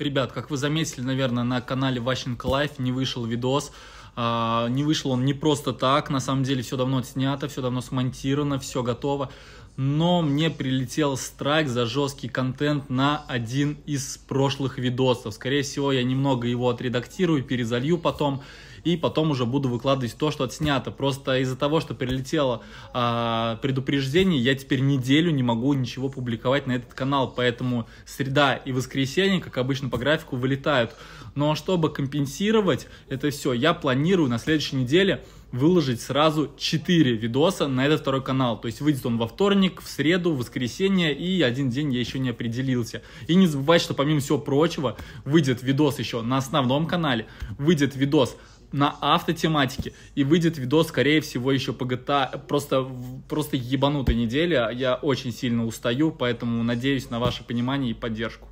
Ребят, как вы заметили, наверное, на канале Ващенко Лайф не вышел видос. А, не вышел он не просто так, на самом деле все давно снято, все давно смонтировано, все готово но мне прилетел страйк за жесткий контент на один из прошлых видосов. Скорее всего, я немного его отредактирую, перезалью потом, и потом уже буду выкладывать то, что отснято. Просто из-за того, что прилетело э, предупреждение, я теперь неделю не могу ничего публиковать на этот канал, поэтому среда и воскресенье, как обычно по графику, вылетают. Но чтобы компенсировать это все, я планирую на следующей неделе выложить сразу 4 видоса на этот второй канал. То есть выйдет он во вторник, в среду, в воскресенье и один день я еще не определился. И не забывайте, что помимо всего прочего, выйдет видос еще на основном канале, выйдет видос на автотематике и выйдет видос, скорее всего, еще по GTA. Просто, просто ебанутая неделя, я очень сильно устаю, поэтому надеюсь на ваше понимание и поддержку.